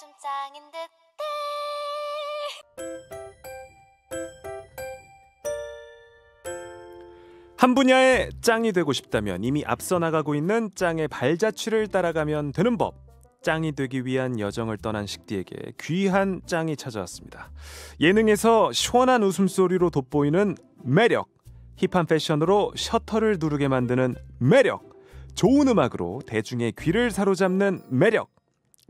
좀 짱인 듯해 한 분야의 짱이 되고 싶다면 이미 앞서 나가고 있는 짱의 발자취를 따라가면 되는 법 짱이 되기 위한 여정을 떠난 식디에게 귀한 짱이 찾아왔습니다. 예능에서 시원한 웃음소리로 돋보이는 매력, 힙한 패션으로 셔터를 누르게 만드는 매력, 좋은 음악으로 대중의 귀를 사로잡는 매력,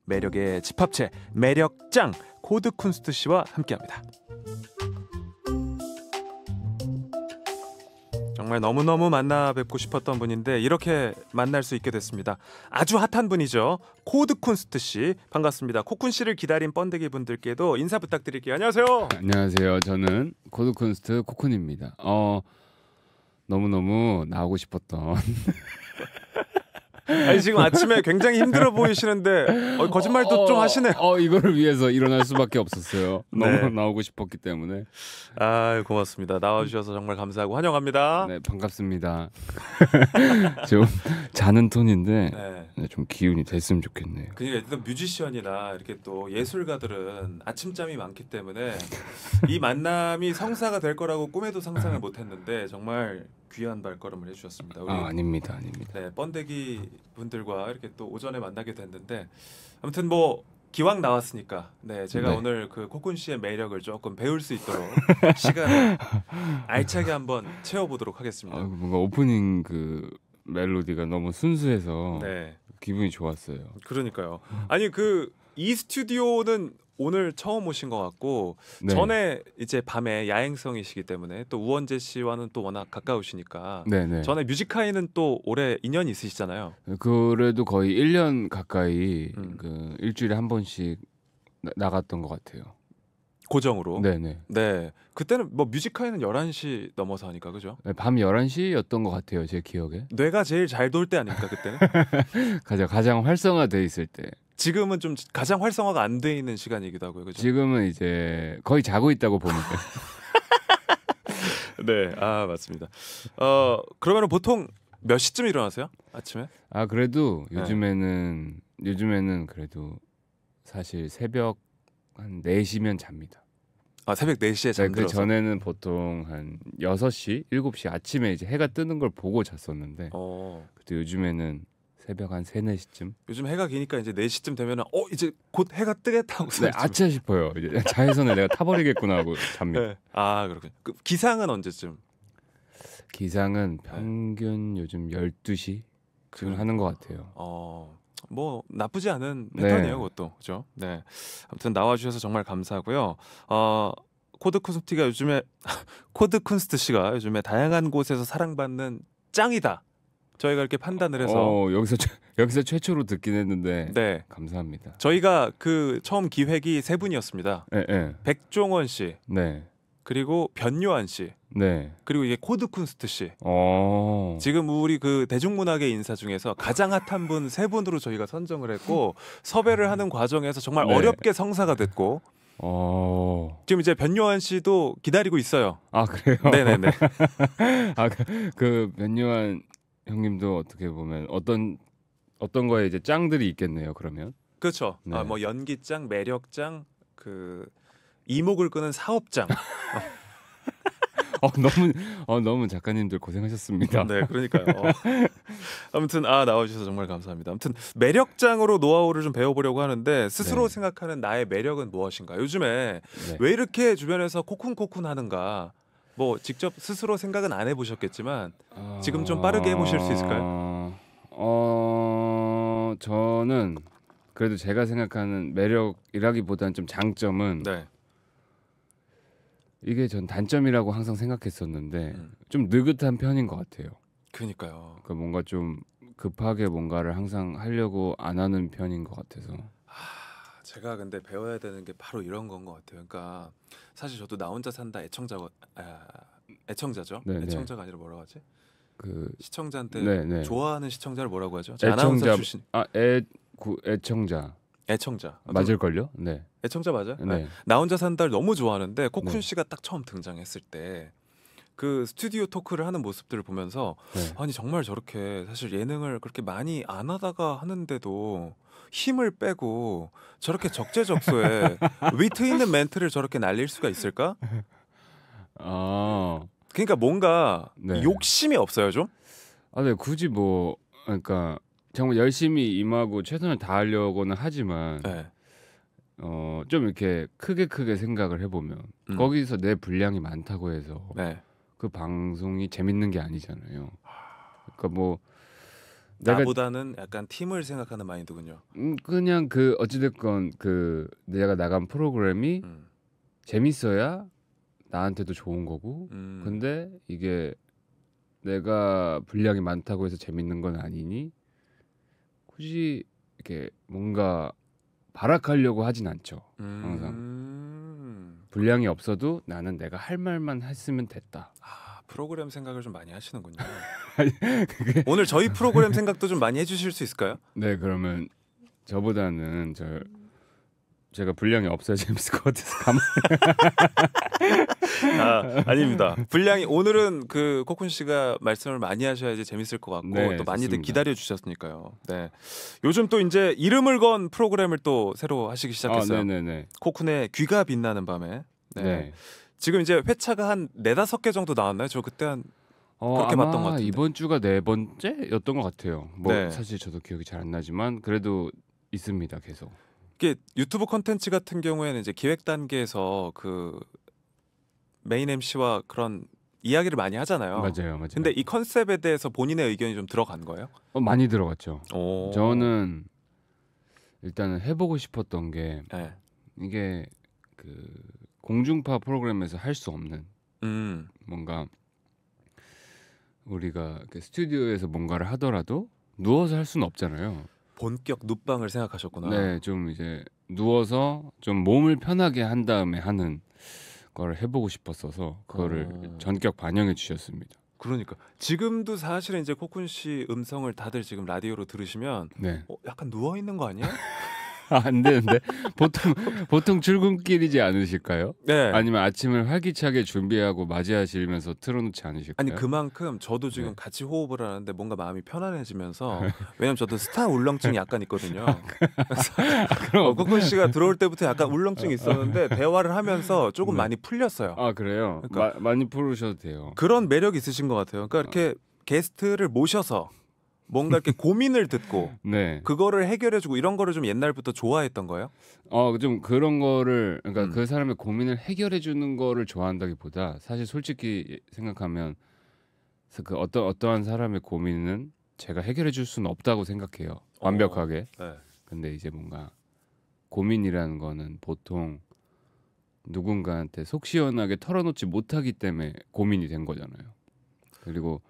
매력의 집합체 매력짱 코드쿤스트 씨와 함께합니다. 정말 너무너무 만나 뵙고 싶었던 분인데 이렇게 만날 수 있게 됐습니다. 아주 핫한 분이죠. 코드쿤스트 씨 반갑습니다. 코쿤 씨를 기다린 번데기 분들께도 인사 부탁드릴게요. 안녕하세요. 안녕하세요. 저는 코드쿤스트 코쿤입니다. 어 너무너무 나오고 싶었던 아니 지금 아침에 굉장히 힘들어 보이시는데 어, 거짓말도 어, 좀 하시네요. 어, 이거를 위해서 일어날 수밖에 없었어요. 네. 너무 나오고 싶었기 때문에. 아 고맙습니다. 나와주셔서 정말 감사하고 환영합니다. 네 반갑습니다. 좀 자는 톤인데 네. 네, 좀 기운이 됐으면 좋겠네요. 그러 일단 뮤지션이나 이렇게 또 예술가들은 아침잠이 많기 때문에 이 만남이 성사가 될 거라고 꿈에도 상상을 못했는데 정말 귀한 발걸음을 해주셨습니다. 우리 아 아닙니다, 아닙니다. 네, 번데기 분들과 이렇게 또 오전에 만나게 됐는데 아무튼 뭐 기왕 나왔으니까 네 제가 네. 오늘 그 코쿤 씨의 매력을 조금 배울 수 있도록 시간을 알차게 한번 채워보도록 하겠습니다. 아, 뭔가 오프닝 그 멜로디가 너무 순수해서 네. 기분이 좋았어요. 그러니까요. 아니 그 이 스튜디오는 오늘 처음 오신 것 같고 네. 전에 이제 밤에 야행성이시기 때문에 또 우원재 씨와는 또 워낙 가까우시니까 네네. 네. 전에 뮤직하이는 또 올해 인연이 있으시잖아요. 네, 그래도 거의 1년 가까이 음. 그 일주일에 한 번씩 나, 나갔던 것 같아요. 고정으로. 네네. 네. 네. 그때는 뭐 뮤지컬에는 11시 넘어서 하니까 그죠? 네, 밤 11시였던 것 같아요, 제 기억에. 뇌가 제일 잘 돌 때 아닐까 그때는? 가장 가장 활성화돼 있을 때. 지금은 좀 가장 활성화가 안 돼 있는 시간이기도 하고요. 그죠? 지금은 이제 거의 자고 있다고 보면 돼 네, 아 맞습니다. 어 그러면 보통 몇 시쯤 일어나세요? 아침에? 아 그래도 네. 요즘에는 네. 요즘에는 그래도 사실 새벽 한 4시면 잡니다. 아 새벽 4시에 잠들어 네, 네 그 전에는 보통 한 6시, 7시 아침에 이제 해가 뜨는 걸 보고 잤었는데. 어. 그때 요즘에는 새벽 한 3, 4시쯤. 요즘 해가 기니까 이제 4시쯤 되면은 어 이제 곧 해가 뜨겠다 고 네, 아차 싶어요. 이제 자외선을 내가 타버리겠구나 하고 잡니 네. 아 그렇군요. 그 기상은 언제쯤? 기상은 네. 평균 네. 요즘 12시 그걸 하는 것 같아요. 어, 뭐 나쁘지 않은 네. 패턴이에요, 네. 그것도 그죠? 네, 아무튼 나와 주셔서 정말 감사하고요. 어, 코드 쿤스트가 요즘에 코드 쿤스트 씨가 요즘에 다양한 곳에서 사랑받는 짱이다. 저희가 이렇게 판단을 해서 어, 여기서 최, 여기서 최초로 듣긴 했는데 네 감사합니다. 저희가 그 처음 기획이 세 분이었습니다. 예, 예. 백종원 씨, 네 그리고 변요한 씨, 네 그리고 이게 코드쿤스트 씨. 어. 지금 우리 그 대중문학의 인사 중에서 가장 핫한 분 세 분으로 저희가 선정을 했고 섭외를 하는 과정에서 정말 네. 어렵게 성사가 됐고 오. 어. 지금 이제 변요한 씨도 기다리고 있어요. 아 그래요? 네네네. 아그 그 변요한 형님도 어떻게 보면 어떤 어떤 거에 이제 짱들이 있겠네요. 그러면 그렇죠. 네. 아, 뭐 연기짱, 매력짱, 그 이목을 끄는 사업장. 어, 너무 어, 너무 작가님들 고생하셨습니다. 네, 그러니까요. 어. 아무튼 아 나와주셔서 정말 감사합니다. 아무튼 매력장으로 노하우를 좀 배워보려고 하는데 스스로 네. 생각하는 나의 매력은 무엇인가? 요즘에 네. 왜 이렇게 주변에서 코쿤코쿤 하는가? 뭐 직접 스스로 생각은 안 해보셨겠지만 지금 좀 빠르게 해보실 수 있을까요? 아, 어, 저는 그래도 제가 생각하는 매력이라기보다는 좀 장점은 네. 이게 전 단점이라고 항상 생각했었는데 음. 좀 느긋한 편인 것 같아요. 그니까요. 그러니까 뭔가 좀 급하게 뭔가를 항상 하려고 안 하는 편인 것 같아서 제가 근데 배워야 되는 게 바로 이런 건것 같아요. 그러니까 사실 저도 나 혼자 산다 애청자 아, 애청자죠. 네네. 네. 애청자가 아니라 뭐라고 하지? 그 시청자한테 네네. 네. 좋아하는 시청자를 뭐라고 하죠? 애청자 출신. 아애 애청자. 애청자 아, 맞을걸요? 네. 애청자 맞아? 네. 아, 나 혼자 산다를 너무 좋아하는데 네. 코쿤 네. 씨가 딱 처음 등장했을 때그 스튜디오 토크를 하는 모습들을 보면서 네. 아니 정말 저렇게 사실 예능을 그렇게 많이 안 하다가 하는데도 힘을 빼고 저렇게 적재적소에 위트 있는 멘트를 저렇게 날릴 수가 있을까? 아 그러니까 뭔가 네. 욕심이 없어요 좀? 아, 네 굳이 뭐 그러니까 정말 열심히 임하고 최선을 다하려고는 하지만 네. 어좀 이렇게 크게 크게 생각을 해보면 음. 거기서 내 분량이 많다고 해서 네. 그 방송이 재밌는 게 아니잖아요. 그러니까 뭐 내가 나보다는 약간 팀을 생각하는 마인드군요. 음, 그냥 그 어찌됐건 그 내가 나간 프로그램이 음. 재밌어야 나한테도 좋은 거고. 음. 근데 이게 내가 분량이 많다고 해서 재밌는 건 아니니 굳이 이렇게 뭔가 발악하려고 하진 않죠. 항상. 음. 분량이 없어도 나는 내가 할 말만 했으면 됐다. 아 프로그램 생각을 좀 많이 하시는군요. 그게... 오늘 저희 프로그램 생각도 좀 많이 해주실 수 있을까요? 네 그러면 저보다는 저 제가 분량이 없어요 재밌을 것 같아서 감. 아, 아닙니다. 분량이 오늘은 그 코쿤 씨가 말씀을 많이 하셔야지 재밌을 것 같고 네, 또 많이들 기다려 주셨으니까요. 네. 요즘 또 이제 이름을 건 프로그램을 또 새로 하시기 아, 시작했어요. 아, 코쿤의 귀가 빛나는 밤에. 네. 네. 지금 이제 회차가 한 네다섯 개 정도 나왔나요? 저 그때 한 어, 그렇게 아마 봤던 것 같아요. 이번 주가 네 번째였던 것 같아요. 뭐 네. 사실 저도 기억이 잘 안 나지만 그래도 있습니다. 계속. 이게 유튜브 컨텐츠 같은 경우에는 이제 기획 단계에서 그 메인 MC와 그런 이야기를 많이 하잖아요. 맞아요, 맞아요. 근데 이 컨셉에 대해서 본인의 의견이 좀 들어간 거예요? 어, 많이 들어갔죠. 오. 저는 일단은 해보고 싶었던 게 네. 이게 그 공중파 프로그램에서 할 수 없는 음. 뭔가 우리가 스튜디오에서 뭔가를 하더라도 누워서 할 수는 없잖아요. 본격 눕방을 생각하셨구나. 네, 좀 이제 누워서 좀 몸을 편하게 한 다음에 하는 걸 해보고 싶었어서 그거를 아. 전격 반영해 주셨습니다. 그러니까 지금도 사실은 이제 코쿤 씨 음성을 다들 지금 라디오로 들으시면 네. 어, 약간 누워 있는 거 아니야? 안 되는데 보통 보통 출근길이지 않으실까요? 네. 아니면 아침을 활기차게 준비하고 맞이하시면서 틀어놓지 않으실까요? 아니 그만큼 저도 지금 네. 같이 호흡을 하는데 뭔가 마음이 편안해지면서 왜냐면 저도 스타 울렁증이 약간 있거든요. 아, 그럼 어, 코코 씨가 들어올 때부터 약간 울렁증이 있었는데 대화를 하면서 조금 네. 많이 풀렸어요. 아 그래요? 그러니까 마, 많이 풀으셔도 돼요. 그런 매력 이 있으신 것 같아요. 그러니까 어. 이렇게 게스트를 모셔서 뭔가 이렇게 고민을 듣고 네. 그거를 해결해주고 이런 거를 좀 옛날부터 좋아했던 거예요? 어좀 그런 거를 그러니까 음. 그 사람의 고민을 해결해주는 거를 좋아한다기보다 사실 솔직히 생각하면 그 어떤 어떠한 사람의 고민은 제가 해결해줄 수는 없다고 생각해요 어. 완벽하게. 네. 근데 이제 뭔가 고민이라는 거는 보통 누군가한테 속 시원하게 털어놓지 못하기 때문에 고민이 된 거잖아요. 그리고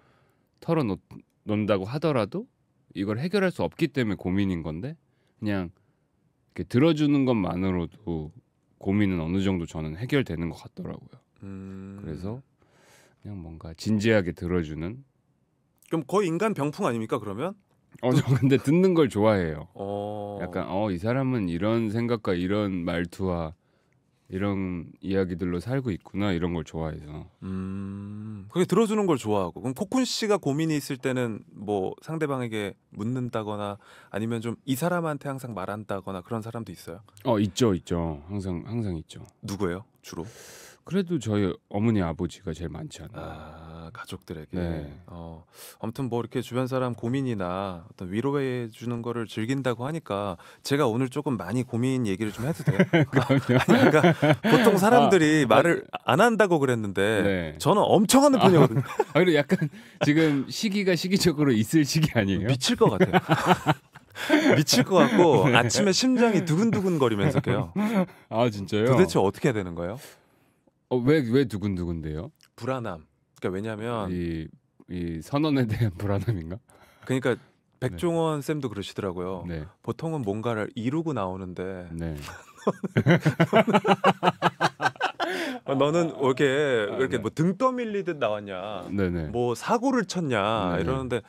털어놓 논다고 하더라도 이걸 해결할 수 없기 때문에 고민인 건데 그냥 이렇게 들어주는 것만으로도 고민은 어느 정도 저는 해결되는 것 같더라고요. 음... 그래서 그냥 뭔가 진지하게 들어주는. 그럼 거의 인간 병풍 아닙니까 그러면? 어, 저 근데 듣는 걸 좋아해요. 어... 약간 어 이 사람은 이런 생각과 이런 말투와 이런 이야기들로 살고 있구나 이런 걸 좋아해서. 음. 그게 들어주는 걸 좋아하고 그럼 코쿤 씨가 고민이 있을 때는 뭐 상대방에게 묻는다거나 아니면 좀 이 사람한테 항상 말한다거나 그런 사람도 있어요? 어 있죠 있죠 항상 항상 있죠. 누구예요 주로? 그래도 저희 어머니 아버지가 제일 많지 않나. 아, 가족들에게. 네. 어, 아무튼 뭐 이렇게 주변 사람 고민이나 어떤 위로해 주는 거를 즐긴다고 하니까 제가 오늘 조금 많이 고민 얘기를 좀 해도 돼요? 아, 그러니까 보통 사람들이 아, 아 말을 아. 안 한다고 그랬는데 네. 저는 엄청 하는 편이거든요. 아, 아, 그리고 약간 지금 시기가 시기적으로 있을 시기 아니에요? 미칠 것 같아요. 미칠 것 같고 네. 아침에 심장이 두근두근 거리면서 깨요. 아 진짜요? 도대체 어떻게 해야 되는 거예요? 어왜왜 두근두근데요? 불안함. 그러니까 왜냐하면 이, 이 선언에 대한 불안함인가? 그러니까 네. 백종원 네. 쌤도 그러시더라고요. 네. 보통은 뭔가를 이루고 나오는데 네. 어, 너는 왜 이렇게 아, 이렇게 네. 뭐등 떠밀리듯 나왔냐, 네네. 네. 뭐 사고를 쳤냐 네, 네 이러는데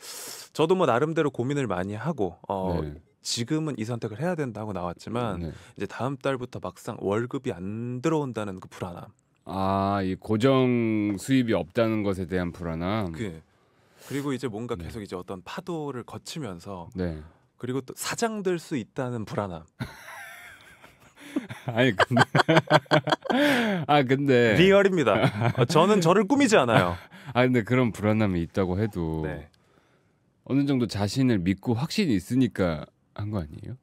저도 뭐 나름대로 고민을 많이 하고 어 네. 지금은 이 선택을 해야 된다고 나왔지만 네. 이제 다음 달부터 막상 월급이 안 들어온다는 그 불안함. 아, 이 고정 수입이 없다는 것에 대한 불안함. 그 그리고 이제 뭔가 네. 계속 이제 어떤 파도를 거치면서 네. 그리고 또 사장될 수 있다는 불안함. 아니 근데 아 근데 리얼입니다. 어, 저는 저를 꾸미지 않아요. 아 근데 그런 불안함이 있다고 해도 네. 어느 정도 자신을 믿고 확신이 있으니까 한 거 아니에요?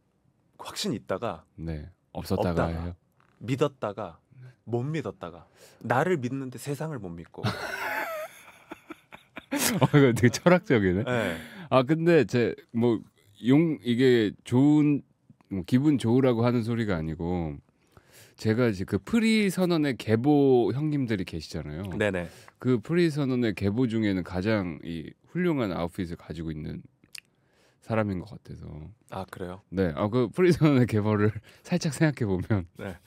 확신 있다가 네 없었다가 없다가, 믿었다가 못 믿었다가 나를 믿는데 세상을 못 믿고. 어, 이거 되게 철학적이네. 네. 아 근데 제 뭐 용 이게 좋은 뭐 기분 좋으라고 하는 소리가 아니고 제가 이제 그 프리 선언의 계보 형님들이 계시잖아요. 네네. 그 프리 선언의 계보 중에는 가장 이 훌륭한 아웃핏을 가지고 있는 사람인 것 같아서. 아 그래요? 네. 아그 프리 선언의 계보를 살짝 생각해 보면. 네.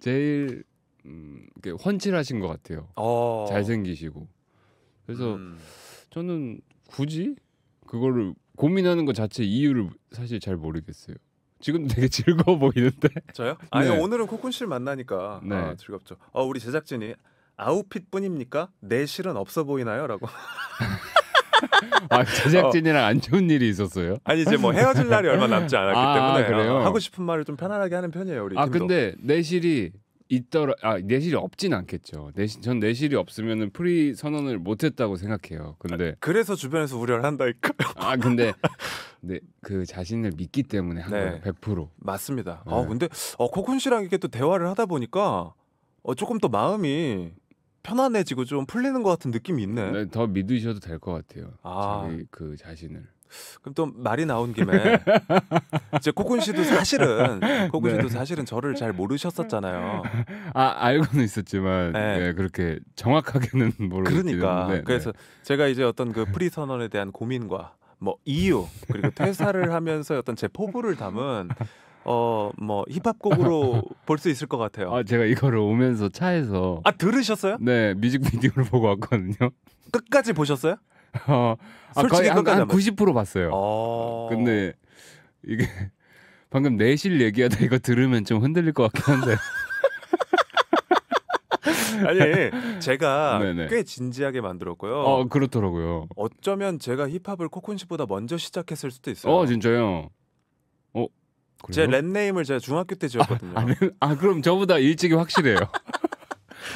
제일 음, 헌칠하신 것 같아요. 어. 잘생기시고. 그래서 음. 저는 굳이 그거를 고민하는 것 자체 이유를 사실 잘 모르겠어요. 지금 되게 즐거워 보이는데. 저요? 아니 네. 오늘은 코쿤 씨를 만나니까 네. 아, 즐겁죠. 어, 우리 제작진이 아웃핏뿐입니까? 내실은 없어 보이나요?라고. 아, 제작진이랑 안 좋은 일이 있었어요? 아니 이제 뭐 헤어질 날이 얼마 남지 않았기 아, 때문에 그래요? 어, 하고 싶은 말을 좀 편안하게 하는 편이에요 우리. 아 팀도. 근데 내실이 있더라. 아 내실이 없진 않겠죠. 내실 전 내실이 없으면은 프리 선언을 못했다고 생각해요. 근데 아, 그래서 주변에서 우려를 한다니까아 근데 네, 그 자신을 믿기 때문에 한 네. 거예요. 100%. 맞습니다. 네. 아 근데 어 코쿤 씨랑 이렇게 또 대화를 하다 보니까 어, 조금 더 마음이 편안해지고 좀 풀리는 것 같은 느낌이 있네. 네, 더 믿으셔도 될 것 같아요. 아. 자기 그 자신을. 그럼 또 말이 나온 김에 이제 코쿤 씨도 사실은 코쿤 씨도 네. 사실은 저를 잘 모르셨었잖아요. 아 알고는 있었지만 네. 네, 그렇게 정확하게는 모르겠어요. 그러니까 네, 네. 그래서 제가 이제 어떤 그 프리 선언에 대한 고민과 뭐 이유 그리고 퇴사를 하면서 어떤 제 포부를 담은 어뭐 힙합곡으로 볼 수 있을 것 같아요. 아 제가 이거를 오면서 차에서 아 들으셨어요? 네 뮤직비디오를 보고 왔거든요. 끝까지 보셨어요? 어, 아, 솔직히 거의 한, 한90% 봤어요. 어... 근데 이게 방금 내실 얘기하다 이거 들으면 좀 흔들릴 것 같긴 한데. 아니 제가 네네. 꽤 진지하게 만들었고요. 어 그렇더라고요. 어쩌면 제가 힙합을 코쿤씨보다 먼저 시작했을 수도 있어요. 어 진짜요. 제 랩네임을 제가 중학교 때 아, 지었거든요. 아, 아, 아 그럼 저보다 일찍이 확실해요.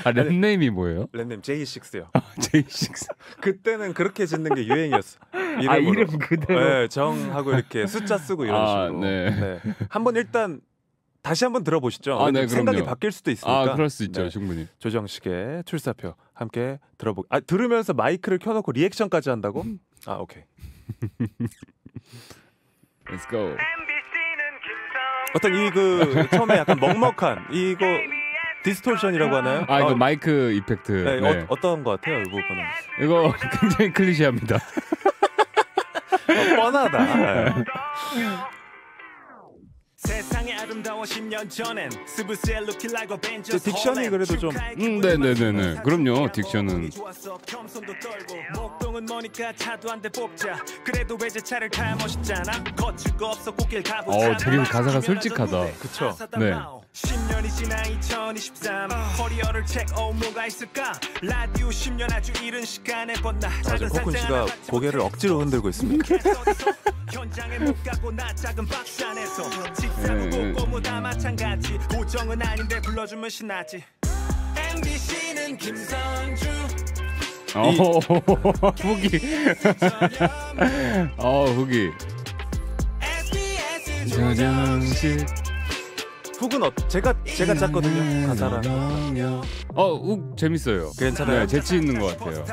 아, 랩네임이 뭐예요? 랩네임 J6요. 아, J6. 그때는 그렇게 짓는 게 유행이었어. 아, 이름 그대로. 네, 정하고 이렇게 숫자 쓰고 이런 아, 식으로. 네. 네. 한번 일단 다시 한번 들어보시죠. 아, 네, 생각이 바뀔 수도 있으니까. 아, 그럴 수 있죠, 네. 충분히. 조정식의 출사표 함께 들어보. 아, 들으면서 마이크를 켜놓고 리액션까지 한다고? 음. 아, 오케이. Let's go. 어떤 이 그 처음에 약간 먹먹한 이거 디스톨션이라고 아, 하나요? 아 이거 어, 마이크 이펙트. 네, 네. 어, 떤것 같아요 이 부분은? 이거 굉장히 클리셰합니다. 어, 뻔하다. 네. 딕션이 그래도 좀 음, 네네네네 그럼요 딕션은 어 되게 가사가 솔직하다 그쵸 네 10년이 지나 2023 커리어를 체크 어가 있을까 라디오 10년 아주 이른 시간에 벗나 맞아 코쿤 씨가 고개를 억지로 흔들고 있습니다 현장에 못 가고 나 작은 박산에서 네, 직사고 네. 음. 네. 꼬무다 마찬가지 고정은 아닌데 불러주면 신나지 MBC는 김성주 어, 어 후기 어 후기 저정식 훅은 어, 제가 제가 짰거든요 가사랑. 어, 욱 재밌어요. 괜찮아요. 네, 재치 있는 것 같아요.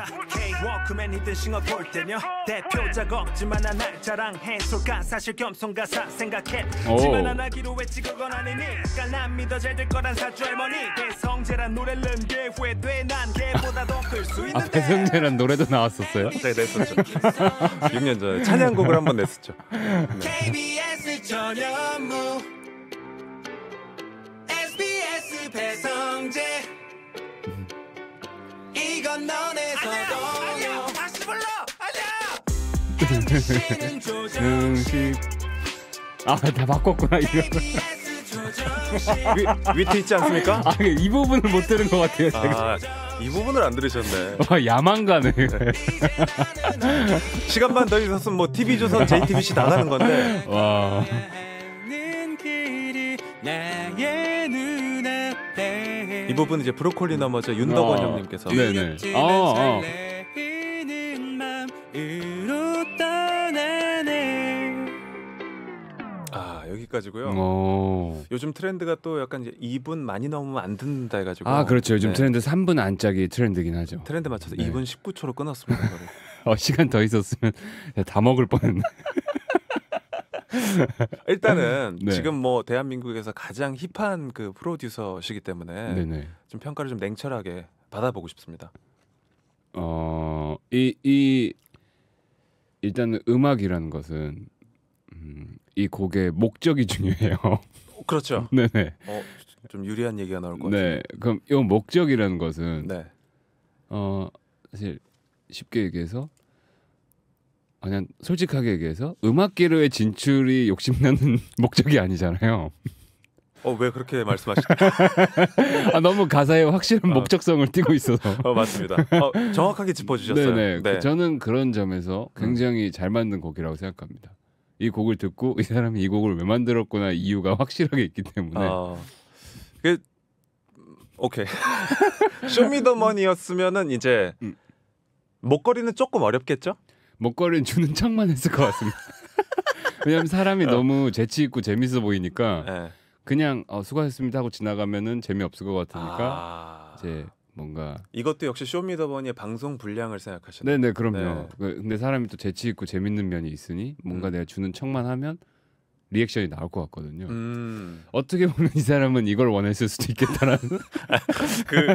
워크맨 히든 싱어 볼 때며 대표작 없지만 난날 자랑해 솔가 사실 겸손 가사 생각해 지만 안 하기로 했지 그건 아니니 깔난 믿어 잘될 거란 사주 할머니 배성재란 노래는 게 후회돼 난 걔보다 더클수 아, 있는데 아, 배성재란 노래도 나왔었어요? 네 냈었죠 6년 전에 찬양곡을 한번 냈었죠 KBS 전현무 문제 이건 너네 아니 아니야 다시 불러 아니야 음식 아다 바꿨구나 이거 위, 트 있지 않습니까? 아, 아, 이 부분을 못 들은 것 같아요 아, 제가 아, 이 부분을 안 들으셨네 와 야망가네 네. 시간만 더 있었으면 뭐 TV조선 JTBC 나가는 건데 와 부분 이제 브로콜리 넘어서 윤덕원 어. 형님께서 네네. 네. 아, 아, 아, 여기까지고요. 오. 어. 요즘 트렌드가 또 약간 이제 2분 많이 넘으면 안 듣는다 해가지고 아 그렇죠. 요즘 네. 트렌드 3분 안짝이 트렌드긴 하죠. 트렌드 맞춰서 네. 2분 19초로 끊었습니다. 어, 시간 더 있었으면 다 먹을 뻔했네. 일단은 네. 지금 뭐 대한민국에서 가장 힙한 그 프로듀서시기 때문에 네네. 좀 평가를 좀 냉철하게 받아보고 싶습니다. 어이이 이 일단 음악이라는 것은 음, 이 곡의 목적이 중요해요. 어, 그렇죠. 네네. 어, 좀 유리한 얘기가 나올 것 같아요. 네. 그럼 이 목적이라는 것은 네. 어 사실 쉽게 얘기해서 그냥 솔직하게 얘기해서 음악계로의 진출이 욕심나는 목적이 아니잖아요. 어 왜 그렇게 말씀하시죠? 아 너무 가사에 확실한 어. 목적성을 띠고 있어서. 어 맞습니다. 어, 정확하게 짚어주셨어요. 네네. 네. 저는 그런 점에서 굉장히 음. 잘 만든 곡이라고 생각합니다. 이 곡을 듣고 이 사람이 이 곡을 왜 만들었구나 이유가 확실하게 있기 때문에. 어. 그 오케이. 쇼미더머니였으면은 이제 음. 목걸이는 조금 어렵겠죠? 먹거리는 주는 척만 했을 것 같습니다. 왜냐면 사람이 어. 너무 재치 있고 재밌어 보이니까 네. 그냥 어, 수고하셨습니다 하고 지나가면은 재미없을 것 같으니까 아... 이제 뭔가 이것도 역시 쇼미더머니의 방송 분량을 생각하시네 네네 그럼요. 네. 그, 근데 사람이 또 재치 있고 재밌는 면이 있으니 뭔가 음. 내가 주는 척만 하면 리액션이 나올 것 같거든요. 음. 어떻게 보면 이 사람은 이걸 원했을 수도 있겠다라는. 그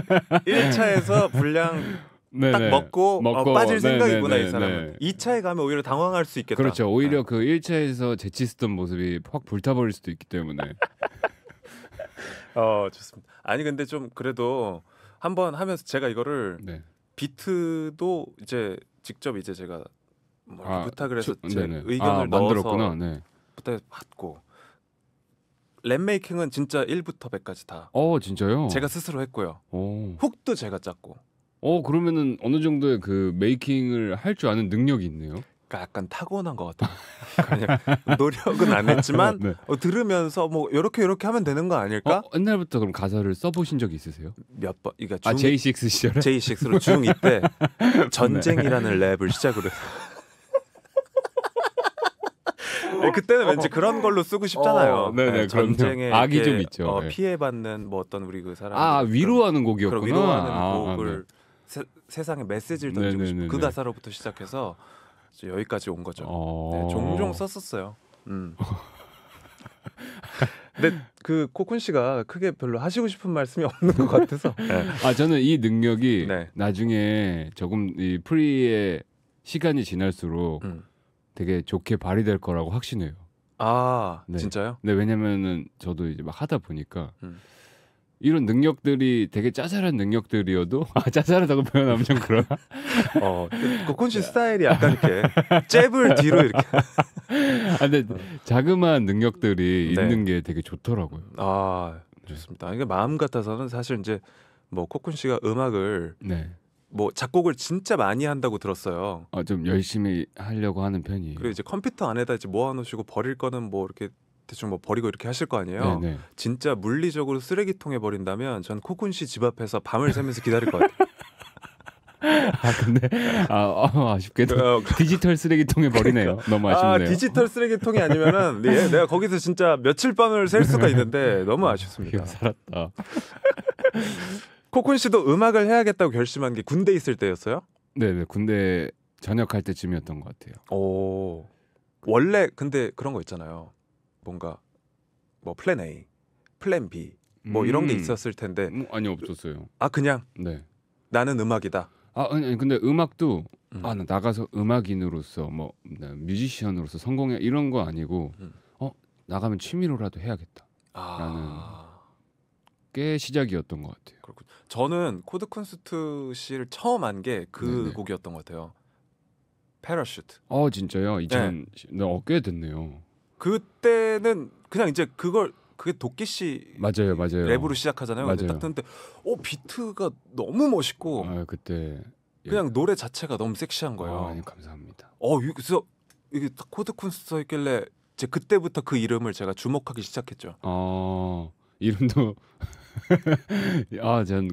1차에서 분량 네네. 딱 먹고, 먹고 어, 빠질 네, 생각이구나 네네. 이 네, 사람은. 2차에 가면 오히려 당황할 수 있겠다. 그렇죠. 오히려 네. 그 1차에서 재치있던 모습이 확 불타버릴 수도 있기 때문에. 어 좋습니다. 아니 근데 좀 그래도 한번 하면서 제가 이거를 네. 비트도 이제 직접 이제 제가 뭐 아, 부탁을 해서 제 의견을 아, 넣어서 네. 부탁받고 랩 메이킹은 진짜 1부터 100까지 다. 어 진짜요? 제가 스스로 했고요. 오. 훅도 제가 짰고. 어 그러면은 어느 정도의 그 메이킹을 할 줄 아는 능력이 있네요. 그러니까 약간 타고난 것같아 그냥 노력은 안 했지만 네. 어, 들으면서 뭐 이렇게 이렇게 하면 되는 거 아닐까? 어, 옛날부터 그럼 가사를 써보신 적 있으세요? 몇 번, 그러니까 중, 아 J6 시절에 J6로 중2 때 네. 전쟁이라는 랩을 시작으로. 네, 그때는 왠지 그런 걸로 쓰고 싶잖아요. 어, 네 전쟁에 악이 좀 있죠. 어, 네. 피해받는 뭐 어떤 우리 그 사람. 아 위로하는 곡이었구나. 위로하는 아, 아 곡을. 아, 네. 세, 상에 메시지를 던지고 싶은 그 가사로부터 시작해서 여기까지 온 거죠. 어... 네, 종종 썼었어요. 음. 근데 그 코쿤 씨가 크게 별로 하시고 싶은 말씀이 없는 것 같아서. 네. 아 저는 이 능력이 네. 나중에 조금 이 프리의 시간이 지날수록 음. 되게 좋게 발휘될 거라고 확신해요. 아 네. 진짜요? 네 왜냐면은 저도 이제 막 하다 보니까 음. 이런 능력들이 되게 짜잘한 능력들이어도 아 짜잘하다고 표현하면 좀 그러나 어 고콘 그 씨 스타일이 약간 이렇게 잽을 뒤로 이렇게 아 근데 어. 자그마한 능력들이 네. 있는 게 되게 좋더라고요 아 좋습니다 이게 그니까 마음 같아서는 사실 이제 뭐 코쿤 씨가 음악을 네. 뭐 작곡을 진짜 많이 한다고 들었어요. 아, 좀 열심히 하려고 하는 편이에요. 그리고 이제 컴퓨터 안에다 이제 모아놓으시고 버릴 거는 뭐 이렇게 대충 뭐 버리고 이렇게 하실 거 아니에요. 네네. 네. 진짜 물리적으로 쓰레기통에 버린다면 전 코쿤 씨 집 앞에서 밤을 새면서 기다릴 것 같아요. 아 근데 아, 어, 어 아쉽게도 어, 그 디지털 쓰레기통에 그러니까. 버리네요. 너무 아, 아쉽네요. 아, 디지털 쓰레기통이 아니면은 네, 내가 거기서 진짜 며칠 밤을 셀 수가 있는데 너무 아, 아쉽습니다. 살았다. 코쿤 씨도 음악을 해야겠다고 결심한 게 군대 있을 때였어요? 네네 네. 군대 전역할 때쯤이었던 것 같아요. 오 원래 근데 그런 거 있잖아요. 뭔가 뭐 플랜 A, 플랜 B 뭐 이런 게 음. 있었을 텐데 음, 아니 없었어요. 아 그냥 네. 나는 음악이다. 아 아니, 아니, 근데 음악도 음. 아나 나가서 음악인으로서 뭐 네, 뮤지션으로서 성공해 이런 거 아니고 음. 어 나가면 취미로라도 해야겠다라는 아... 시작이었던 것 같아요. 그렇군. 저는 코드 콘서트 씨를 처음 안게그 네, 네. 곡이었던 것 같아요. 패러슈트. 어 진짜요? 2 0 네. 네, 어, 꽤 됐네요. 그때는 그냥 이제 그걸 그게 도끼 씨 맞아요, 맞아요. 랩으로 시작하잖아요. 맞아요. 딱 듣는데 어 비트가 너무 멋있고 아, 그때 예. 그냥 노래 자체가 너무 섹시한 거예요. 아, 예, 감사합니다. 어 그래서 이게 코드 쿤스트 있길래 제 그때부터 그 이름을 제가 주목하기 시작했죠. 어 이름도 아전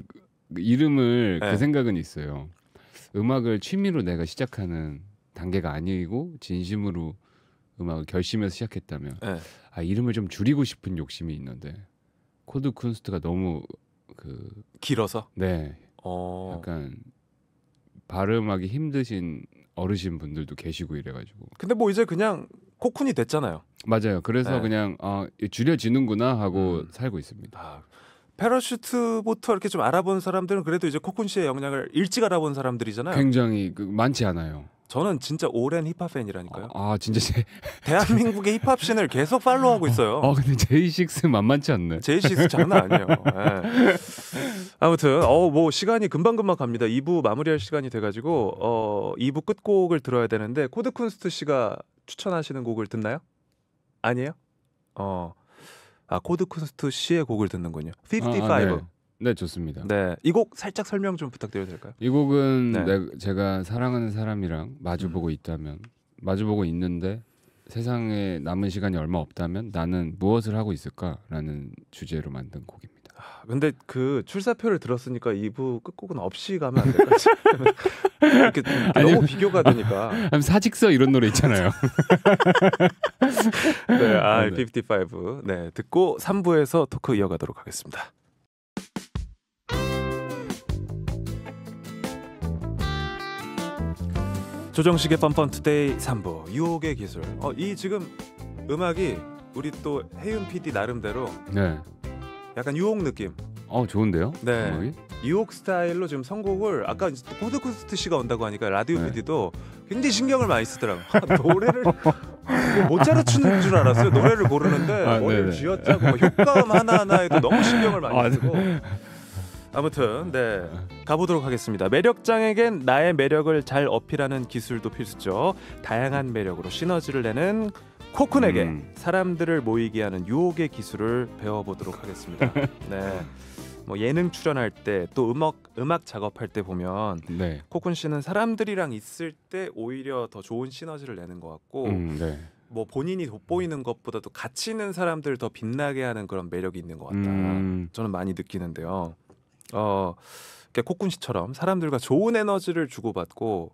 그 이름을 그 네. 그 생각은 있어요. 음악을 취미로 내가 시작하는 단계가 아니고 진심으로 음악을 결심해서 시작했다면 네. 아 이름을 좀 줄이고 싶은 욕심이 있는데 코드 쿤스트가 너무 그 길어서 네 어... 약간 발음하기 힘드신 어르신 분들도 계시고 이래가지고 근데 뭐 이제 그냥 코쿤이 됐잖아요 맞아요 그래서 네. 그냥 아 줄여지는구나 하고 음. 살고 있습니다 아, 패러슈트부터 이렇게 좀 알아본 사람들은 그래도 이제 코쿤 씨의 영향을 일찍 알아본 사람들이잖아요 굉장히 그, 많지 않아요 저는 진짜 오랜 힙합 팬이라니까요. 아, 아 진짜 제 대한민국의 힙합 씬을 계속 팔로우하고 어, 있어요. 아 근데 제이식스 만만치 않네. 제이식스 장난 아니에요. 네. 아무튼 어뭐 시간이 금방 금방 갑니다. 2부 마무리할 시간이 돼가지고 어 2부 끝곡을 들어야 되는데 코드쿤스트 씨가 추천하시는 곡을 듣나요? 아니에요? 어. 아 코드쿤스트 씨의 곡을 듣는군요. 55. 아, 아, 네. 네 좋습니다. 네, 이 곡 살짝 설명 좀 부탁드려도 될까요? 이 곡은 네. 내, 제가 사랑하는 사람이랑 마주보고 음. 있다면 마주보고 있는데 세상에 남은 시간이 얼마 없다면 나는 무엇을 하고 있을까라는 주제로 만든 곡입니다. 아, 근데 그 출사표를 들었으니까 2부 끝곡은 없이 가면 안 될까요? 이렇게 아니, 너무 비교가 되니까. 아, 사직서 이런 노래 있잖아요. 네, 아, 55. 네, 듣고 3부에서 토크 이어가도록 하겠습니다. 조정식의 펀펀 투데이 3부 유혹의 기술. 어, 이 지금 음악이 우리 또 해윤 PD 나름대로 네. 약간 유혹 느낌. 어 좋은데요? 네. 음악이? 유혹 스타일로 지금 선곡을 아까 코드코스트 씨가 온다고 하니까 라디오 네. PD도 굉장히 신경을 많이 쓰더라고요. 아, 노래를 모차르 추는 줄 알았어요. 노래를 고르는데 아, 머리를 네, 네. 쥐어짜고 뭐 효과음 하나하나에도 너무 신경을 많이 아, 네. 쓰고 아무튼 네 가보도록 하겠습니다. 매력장에겐 나의 매력을 잘 어필하는 기술도 필수죠. 다양한 매력으로 시너지를 내는 코쿤에게 음. 사람들을 모이게 하는 유혹의 기술을 배워보도록 하겠습니다. 네. 뭐 예능 출연할 때 또 음악 음악 작업할 때 보면 네. 코쿤 씨는 사람들이랑 있을 때 오히려 더 좋은 시너지를 내는 것 같고 음, 네. 뭐 본인이 돋보이는 것보다도 같이 있는 사람들 더 빛나게 하는 그런 매력이 있는 것 같다. 음. 저는 많이 느끼는데요. 어, 이렇게 코쿤 씨처럼 사람들과 좋은 에너지를 주고받고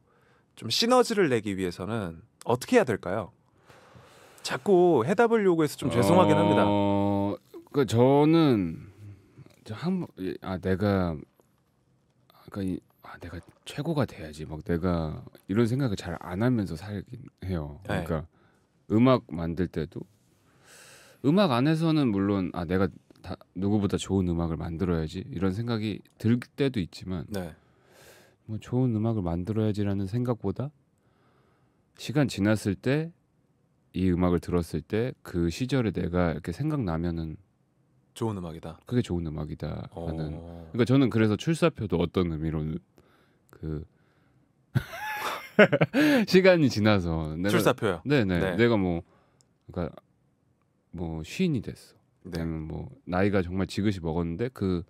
좀 시너지를 내기 위해서는 어떻게 해야 될까요? 자꾸 해답을 요구해서 좀 죄송하긴 합니다. 어, 그 저는 한아 예, 내가 그 아, 내가 최고가 돼야지 막 내가 이런 생각을 잘 안 하면서 살긴 해요. 네. 그러니까 네. 음악 만들 때도 음악 안에서는 물론 아 내가 다 누구보다 좋은 음악을 만들어야지 이런 생각이 들 때도 있지만 네. 뭐 좋은 음악을 만들어야지라는 생각보다 시간 지났을 때 이 음악을 들었을 때 그 시절에 내가 이렇게 생각나면은 좋은 음악이다. 그게 좋은 음악이다. 하는. 어. 그러니까 저는 그래서 출사표도 어떤 의미로는 그 시간이 지나서 내가, 출사표요. 네네. 네. 내가 뭐 그러니까 뭐 시인이 됐어. 네. 그다음에 뭐 나이가 정말 지그시 먹었는데 그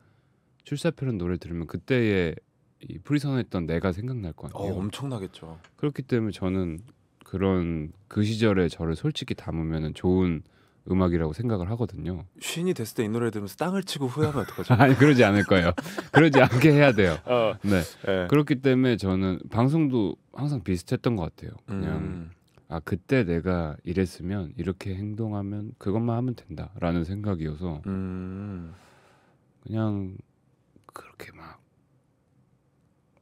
출사표라는 노래 들으면 그때의 이 프리선했던 내가 생각날 거 아니에요. 어, 엄청나겠죠. 그렇기 때문에 저는 그런 그 시절의 저를 솔직히 담으면 좋은 음악이라고 생각을 하거든요. 쉰이 됐을 때 이 노래 들으면 땅을 치고 후회하면 어떡하죠? 아니 그러지 않을 거예요. 그러지 않게 해야 돼요. 어, 네. 네. 그렇기 때문에 저는 방송도 항상 비슷했던 것 같아요. 그냥 음. 아 그때 내가 이랬으면 이렇게 행동하면 그것만 하면 된다라는 생각이어서 음. 그냥 그렇게 막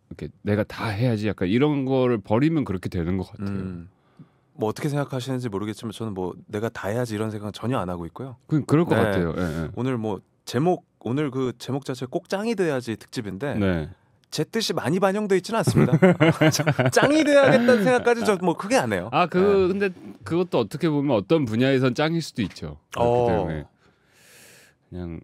이렇게 내가 다 해야지 약간 이런 거를 버리면 그렇게 되는 것 같아요. 음. 뭐 어떻게 생각하시는지 모르겠지만 저는 뭐 내가 다 해야지 이런 생각은 전혀 안 하고 있고요. 그 그럴 것 네. 같아요. 네, 네. 오늘 뭐 제목 오늘 그 제목 자체 꼭 짱이 돼야지 특집인데 네. 제 뜻이 많이 반영돼 있지는 않습니다. 짱이 돼야겠다는 생각까지 저 뭐 크게 안 해요. 아그 네. 근데 그것도 어떻게 보면 어떤 분야에선 짱일 수도 있죠. 어. 그냥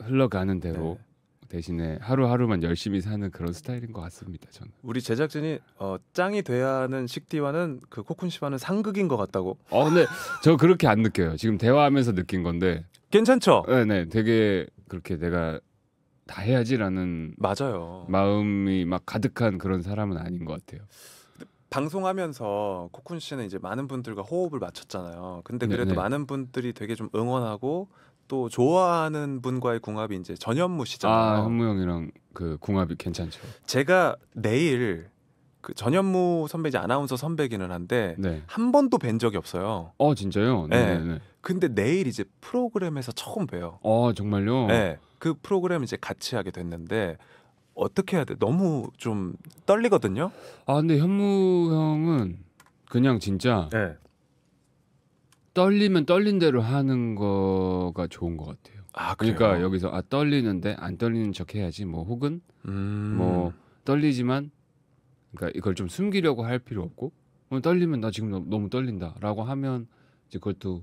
흘러가는 대로 네. 대신에 하루하루만 열심히 사는 그런 스타일인 것 같습니다. 저는 우리 제작진이 어, 짱이 돼야 하는 식디와는 그 코쿤 씨와는 상극인 것 같다고. 어 근데 저 그렇게 안 느껴요. 지금 대화하면서 느낀 건데 괜찮죠? 네네 네. 되게 그렇게 내가 다 해야지라는 맞아요. 마음이 막 가득한 그런 사람은 아닌 것 같아요. 방송하면서 코쿤 씨는 이제 많은 분들과 호흡을 맞췄잖아요. 근데 네, 그래도 네네. 많은 분들이 되게 좀 응원하고 또 좋아하는 분과의 궁합이 이제 전현무 씨잖아요. 아, 현무 형이랑 그 궁합이 괜찮죠. 제가 내일 그 전현무 선배지 아나운서 선배기는 한데 네. 한 번도 뵌 적이 없어요. 어 진짜요? 네. 네네. 근데 내일 이제 프로그램에서 처음 봬요. 어 정말요? 네. 그 프로그램 이제 같이 하게 됐는데 어떻게 해야 돼? 너무 좀 떨리거든요. 아 근데 현무 형은 그냥 진짜 네. 떨리면 떨린 대로 하는 거가 좋은 것 같아요. 아 그러니까 여기서 아 떨리는데 안 떨리는 척 해야지 뭐 혹은 음... 뭐 떨리지만 그러니까 이걸 좀 숨기려고 할 필요 없고 오늘 어, 떨리면 나 지금 너무 떨린다라고 하면 이제 그것도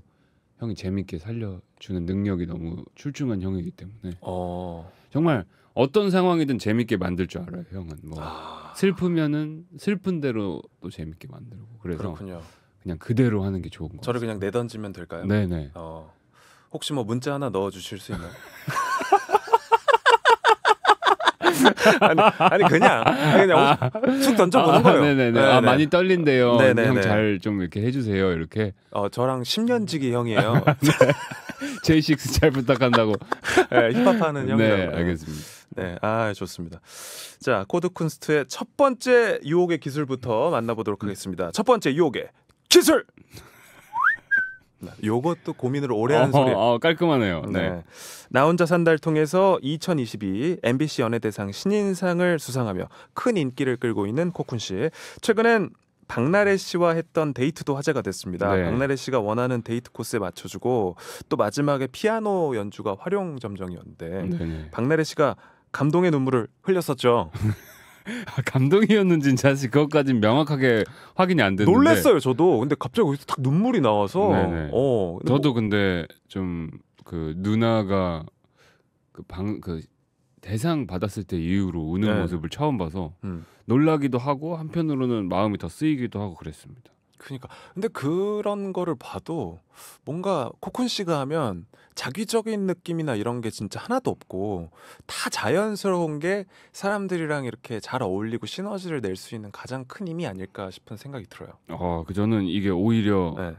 형이 재밌게 살려주는 능력이 너무 출중한 형이기 때문에 어. 정말 어떤 상황이든 재밌게 만들 줄 알아요 형은 뭐 아. 슬프면은 슬픈 대로 또 재밌게 만들고 그래서 그렇군요. 그냥 그대로 하는 게 좋은 거 저를 같습니다. 그냥 내던지면 될까요? 네네 어. 혹시 뭐 문자 하나 넣어 주실 수 있나요? 아니, 아니, 그냥 아툭 던져보는 아, 거예요. 네네네. 네네. 아 많이 떨린대요. 형잘좀 이렇게 해주세요. 이렇게. 어 저랑 10년지기 형이에요. J6 잘 부탁한다고. 네, 힙합하는 형이라고. 네, 알겠습니다. 네, 아 좋습니다. 자 코드쿤스트의 첫 번째 유혹의 기술부터 만나보도록 하겠습니다. 첫 번째 유혹의 기술. 네, 요것도 고민을 오래 한 어, 소리. 어, 깔끔하네요. 네. 네. 나 혼자 산다를 통해서 2022 MBC 연예대상 신인상을 수상하며 큰 인기를 끌고 있는 코쿤 씨. 최근엔 박나래 씨와 했던 데이트도 화제가 됐습니다. 네. 박나래 씨가 원하는 데이트 코스에 맞춰주고 또 마지막에 피아노 연주가 활용 점정이었는데 음, 박나래 씨가 감동의 눈물을 흘렸었죠. 아, 감동이었는지는 사실 그것까진 명확하게 확인이 안 되는데 놀랐어요 저도 근데 갑자기 거기서 딱 눈물이 나와서 네네. 어 저도 뭐... 근데 좀 그 누나가 그방그 그 대상 받았을 때 이후로 우는 네. 모습을 처음 봐서 음. 놀라기도 하고 한편으로는 마음이 더 쓰이기도 하고 그랬습니다. 그니까 러 근데 그런 거를 봐도 뭔가 코쿤 씨가 하면 자기적인 느낌이나 이런 게 진짜 하나도 없고 다 자연스러운 게 사람들이랑 이렇게 잘 어울리고 시너지를 낼 수 있는 가장 큰 힘이 아닐까 싶은 생각이 들어요. 아 그 저는 이게 오히려 네.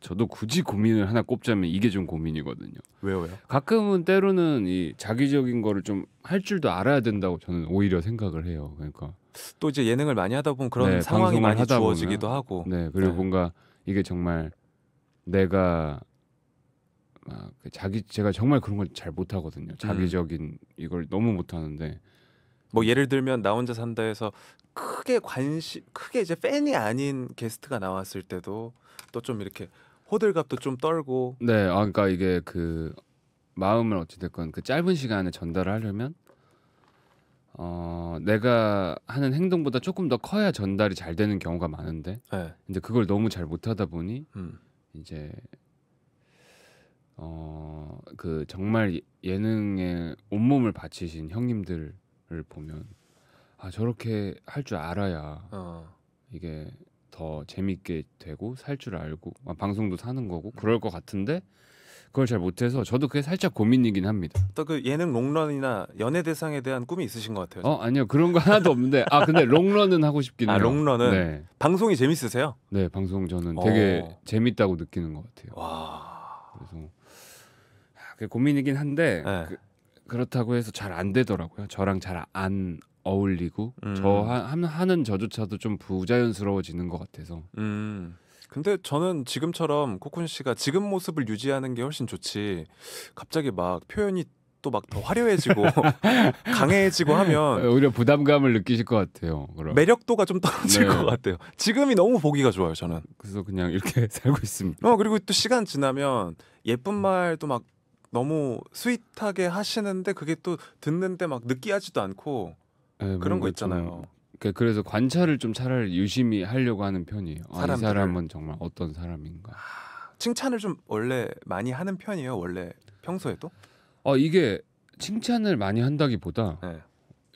저도 굳이 고민을 하나 꼽자면 이게 좀 고민이거든요. 왜요, 왜요? 가끔은 때로는 이 자기적인 거를 좀 할 줄도 알아야 된다고 저는 오히려 생각을 해요. 그러니까 또 이제 예능을 많이 하다 보면 그런 네, 상황이 많이 하다 주어지기도 하고 네 그리고 네. 뭔가 이게 정말 내가 막그 자기 제가 정말 그런 걸 잘 못하거든요. 음. 자기적인 이걸 너무 못하는데 뭐 예를 들면 나 혼자 산다에서 크게 관심 크게 이제 팬이 아닌 게스트가 나왔을 때도 또 좀 이렇게 호들갑도 좀 떨고 네, 아, 그러니까 이게 그 마음을 어찌 됐건 그 짧은 시간에 전달 하려면 어, 내가 하는 행동보다 조금 더 커야 전달이 잘 되는 경우가 많은데, 네. 근데 그걸 너무 잘 못하다 보니 음. 이제 어, 그 정말 예, 예능에 온몸을 바치신 형님들을 보면 아 저렇게 할 줄 알아야 어. 이게 더 재밌게 되고 살 줄 알고 아, 방송도 사는 거고 그럴 것 같은데 그걸 잘 못해서 저도 그게 살짝 고민이긴 합니다. 또 그 예능 롱런이나 연예 대상에 대한 꿈이 있으신 것 같아요. 어 아니요 그런 거 하나도 없는데 아 근데 롱런은 하고 싶긴 아, 해요. 아 롱런은 네. 방송이 재밌으세요? 네 방송 저는 되게 오. 어. 재밌다고 느끼는 것 같아요. 와 그래서 아, 그 고민이긴 한데 네. 그, 렇다고 해서 잘 안 되더라고요. 저랑 잘 안 어울리고 음. 저 하, 하는 저조차도 좀 부자연스러워지는 것 같아서. 음. 근데 저는 지금처럼 코쿤 씨가 지금 모습을 유지하는 게 훨씬 좋지. 갑자기 막 표현이 또 막 더 화려해지고 강해지고 하면 네, 오히려 부담감을 느끼실 것 같아요. 그럼. 매력도가 좀 떨어질 네. 것 같아요. 지금이 너무 보기가 좋아요, 저는. 그래서 그냥 이렇게 살고 있습니다. 어, 그리고 또 시간 지나면 예쁜 말도 막 너무 스윗하게 하시는데 그게 또 듣는데 막 느끼하지도 않고 네, 그런 거 있잖아요. 그, 그래서 관찰을 좀 차라리 유심히 하려고 하는 편이에요. 아, 이 사람은 정말 어떤 사람인가. 아, 칭찬을 좀 원래 많이 하는 편이에요. 원래 평소에도? 어 이게 칭찬을 많이 한다기보다 네.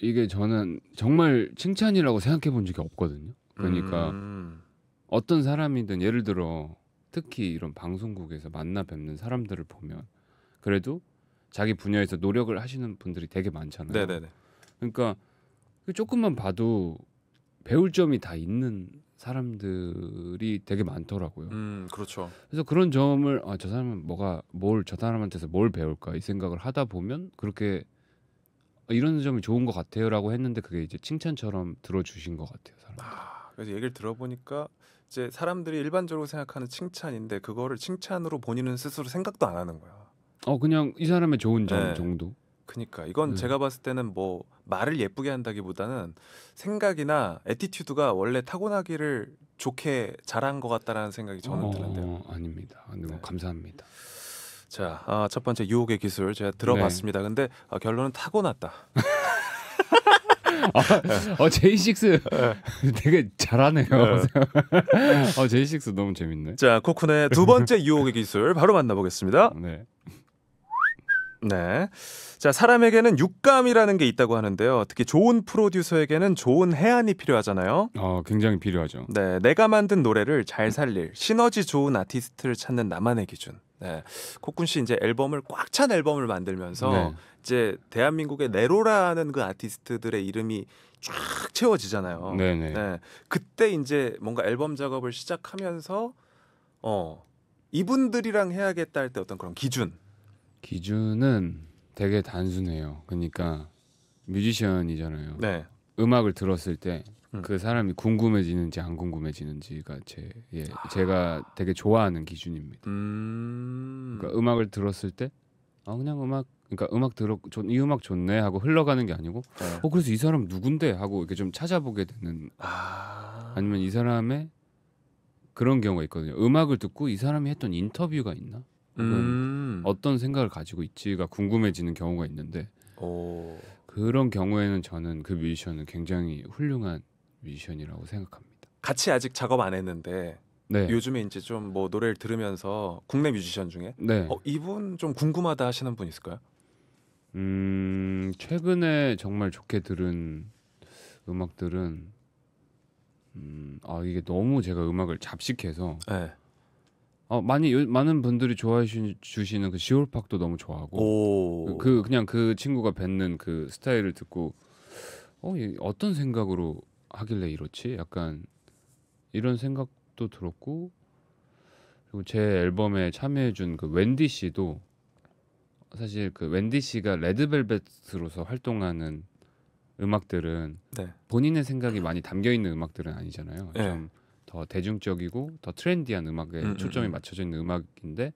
이게 저는 정말 칭찬이라고 생각해 본 적이 없거든요. 그러니까 음... 어떤 사람이든 예를 들어 특히 이런 방송국에서 만나 뵙는 사람들을 보면 그래도 자기 분야에서 노력을 하시는 분들이 되게 많잖아요. 네네네. 그러니까 그 조금만 봐도 배울 점이 다 있는 사람들이 되게 많더라고요. 음, 그렇죠. 그래서 그런 점을 아, 저 사람은 뭐가 뭘 저 사람한테서 뭘 배울까 이 생각을 하다 보면 그렇게 아, 이런 점이 좋은 것 같아요라고 했는데 그게 이제 칭찬처럼 들어주신 것 같아요. 사람 아, 그래서 얘기를 들어보니까 이제 사람들이 일반적으로 생각하는 칭찬인데 그거를 칭찬으로 본인은 스스로 생각도 안 하는 거야. 어, 그냥 이 사람의 좋은 점 네. 정도. 그니까 이건 음. 제가 봤을 때는 뭐 말을 예쁘게 한다기보다는 생각이나 에티튜드가 원래 타고나기를 좋게 잘한 것 같다라는 생각이 저는 어, 드는데요. 아닙니다. 아, 너무 네. 감사합니다. 자, 아, 첫 번째 유혹의 기술 제가 들어봤습니다. 네. 근데 아, 결론은 타고났다. 어, 어, 제이식스 네. 되게 잘하네요. 네. 어, 제이식스 너무 재밌네. 자, 코쿤의 두 번째 유혹의 기술 바로 만나보겠습니다. 네. 네. 자, 사람에게는 육감이라는 게 있다고 하는데요. 특히 좋은 프로듀서에게는 좋은 해안이 필요하잖아요. 어, 굉장히 필요하죠. 네, 내가 만든 노래를 잘 살릴 시너지 좋은 아티스트를 찾는 나만의 기준. 네, 코쿤 씨 이제 앨범을 꽉 찬 앨범을 만들면서 네. 이제 대한민국의 네로라는 그 아티스트들의 이름이 쫙 채워지잖아요. 네네. 네. 네, 그때 이제 뭔가 앨범 작업을 시작하면서 어 이분들이랑 해야겠다 할 때 어떤 그런 기준. 기준은 되게 단순해요. 그러니까 뮤지션이잖아요. 네. 음악을 들었을 때그 음. 사람이 궁금해지는지 안 궁금해지는지가 제 예, 아. 제가 되게 좋아하는 기준입니다. 음... 그러니까 음악을 들었을 때 아, 그냥 음악 그러니까 음악 들어 이 음악 좋네 하고 흘러가는 게 아니고 네. 어 그래서 이 사람 누군데 하고 이렇게 좀 찾아보게 되는 아... 아니면 이 사람의 그런 경우가 있거든요. 음악을 듣고 이 사람이 했던 인터뷰가 있나? 음. 어떤 생각을 가지고 있지가 궁금해지는 경우가 있는데 오. 그런 경우에는 저는 그 뮤지션은 굉장히 훌륭한 뮤지션이라고 생각합니다. 같이 아직 작업 안 했는데 네. 요즘에 이제 좀 뭐 노래를 들으면서 국내 뮤지션 중에 네. 어, 이분 좀 궁금하다 하시는 분 있을까요? 음 최근에 정말 좋게 들은 음악들은 음 아 이게 너무 제가 음악을 잡식해서 네. 어, 많이 요, 많은 분들이 좋아해 주시는 그 시올팍도 너무 좋아하고 오. 그 그냥 그 친구가 뱉는 그 스타일을 듣고 어 어떤 생각으로 하길래 이렇지 약간 이런 생각도 들었고 그리고 제 앨범에 참여해준 그 웬디 씨도 사실 그 웬디 씨가 레드벨벳으로서 활동하는 음악들은 네. 본인의 생각이 많이 담겨 있는 음악들은 아니잖아요. 네. 좀더 대중적이고 더 트렌디한 음악에 음, 음, 초점이 음. 맞춰져 있는 음악인데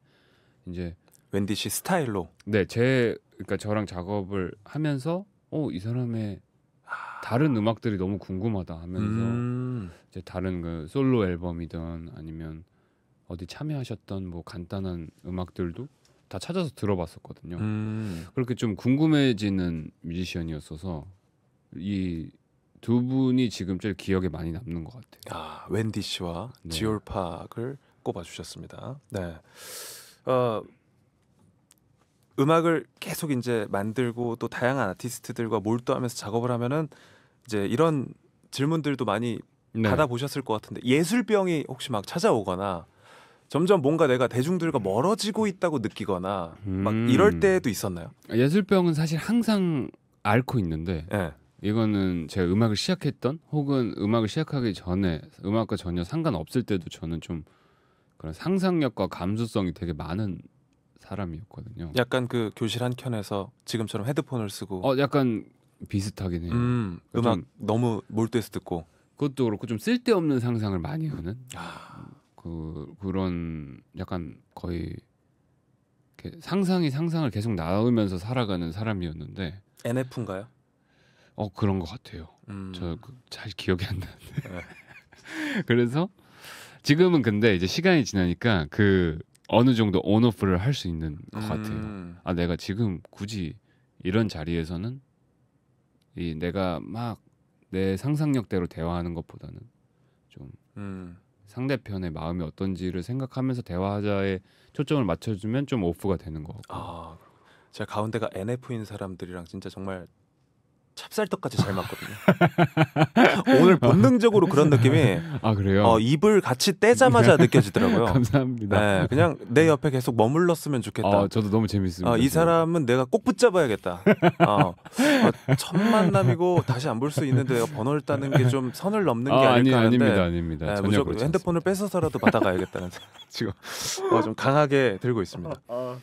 이제 웬디 씨 스타일로 네제 그러니까 저랑 작업을 하면서 어이 사람의 아. 다른 음악들이 너무 궁금하다 하면서 음. 이제 다른 그 솔로 앨범이든 아니면 어디 참여하셨던 뭐 간단한 음악들도 다 찾아서 들어봤었거든요. 음. 그렇게 좀 궁금해지는 뮤지션이었어서 이두 분이 지금 제일 기억에 많이 남는 것 같아요. 아 웬디 씨와 네. 지올팍을 꼽아주셨습니다. 네. 어, 음악을 계속 이제 만들고 또 다양한 아티스트들과 몰두하면서 작업을 하면은 이제 이런 질문들도 많이 네. 받아보셨을 것 같은데 예술병이 혹시 막 찾아오거나 점점 뭔가 내가 대중들과 멀어지고 있다고 느끼거나 음. 막 이럴 음. 때도 있었나요? 예술병은 사실 항상 앓고 있는데 네. 이거는 제가 음악을 시작했던 혹은 음악을 시작하기 전에 음악과 전혀 상관없을 때도 저는 좀 그런 상상력과 감수성이 되게 많은 사람이었거든요. 약간 그 교실 한 켠에서 지금처럼 헤드폰을 쓰고 어 약간 비슷하긴 해요. 음, 그러니까 음악 너무 몰두해서 듣고 그것도 그렇고 좀 쓸데없는 상상을 많이 하는 아... 그 그런 약간 거의 상상이 상상을 계속 나오면서 살아가는 사람이었는데 NF인가요? 어 그런 것 같아요. 음. 저잘 그 기억이 안 나는데. 그래서 지금은 근데 이제 시간이 지나니까 그 어느 정도 온오프를 할 수 있는 것 같아요. 음. 아 내가 지금 굳이 이런 자리에서는 이 내가 막 내 상상력대로 대화하는 것보다는 좀 음. 상대편의 마음이 어떤지를 생각하면서 대화자에 초점을 맞춰주면 좀 오프가 되는 거 같고. 아, 제가 가운데가 NF인 사람들이랑 진짜 정말 찹쌀떡까지잘 맞거든요. 오늘 본능적으로 그런 느낌이 아 그래요. 어, 입을 같이 떼자마자 느껴지더라고요. 감사합니다. 네, 그냥 내 옆에 계속 머물렀으면 좋겠다. 어, 저도 너무 재밌습니다. 어, 이 사람은 내가 꼭 붙잡아야겠다. 어, 어 첫 만남이고 다시 안 볼 수 있는데 번호를 따는 게 좀 선을 넘는 게 아, 아닐까 아니, 하는데 아닙니다, 아닙니다. 네, 전혀 무조건 핸드폰을 뺏어서라도 받아가야겠다는 지금 어, 좀 강하게 들고 있습니다. 아,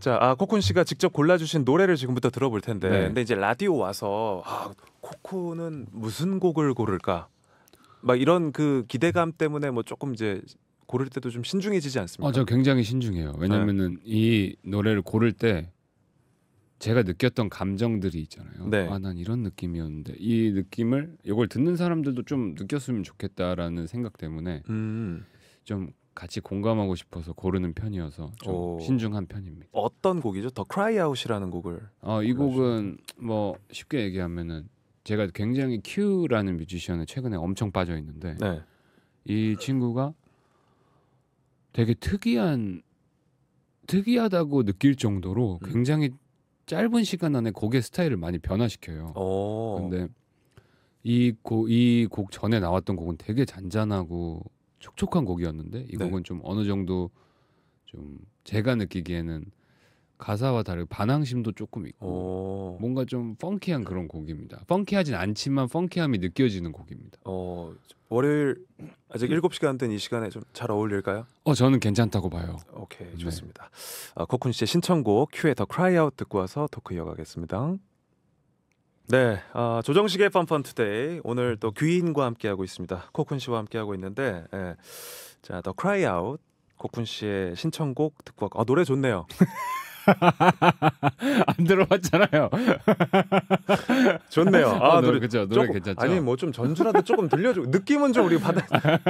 자, 아 코쿤 씨가 직접 골라주신 노래를 지금부터 들어볼 텐데, 네. 근데 이제 라디오 와서 아, 코쿤은 무슨 곡을 고를까? 막 이런 그 기대감 때문에 뭐 조금 이제 고를 때도 좀 신중해지지 않습니까? 어, 저 굉장히 신중해요. 왜냐면은 네. 이 노래를 고를 때 제가 느꼈던 감정들이 있잖아요. 네. 아, 난 이런 느낌이었는데 이 느낌을 이걸 듣는 사람들도 좀 느꼈으면 좋겠다라는 생각 때문에 음. 좀 같이 공감하고 싶어서 고르는 편이어서 좀 오. 신중한 편입니다. 어떤 곡이죠? 더 크라이 아웃이라는 곡을. 아, 이 곡은 뭐 쉽게 얘기하면은 제가 굉장히 큐라는 뮤지션에 최근에 엄청 빠져 있는데 네. 이 친구가 되게 특이한 특이하다고 느낄 정도로 음. 굉장히 짧은 시간 안에 곡의 스타일을 많이 변화시켜요. 오. 근데 이 곡 이 곡 전에 나왔던 곡은 되게 잔잔하고 촉촉한 곡이었는데 이 네. 곡은 좀 어느 정도 좀 제가 느끼기에는 가사와 다르게 반항심도 조금 있고 오. 뭔가 좀 펑키한 그런 곡입니다. 펑키하진 않지만 펑키함이 느껴지는 곡입니다. 어, 월요일 아직 일곱 시간된 이 시간에 좀 잘 어울릴까요? 어, 저는 괜찮다고 봐요. 오케이, 네. 좋습니다. 네. 아, 코쿤 씨의 신청곡 큐의 더 크라이 아웃 듣고 와서 토크 이어가겠습니다. 네, 아, 조정식의 펀펀 투데이 오늘 또 귀인과 함께하고 있습니다. 코쿤 씨와 함께하고 있는데, 예. 자, 더 크라이 아웃 코쿤 씨의 신청곡 듣고 왔고, 아, 노래 좋네요. 안 들어봤잖아요. 좋네요. 아, 아 노래, 그죠, 노래 괜찮죠. 아니 뭐 좀 전주라도 조금 들려주고 느낌은 좀 우리 받아.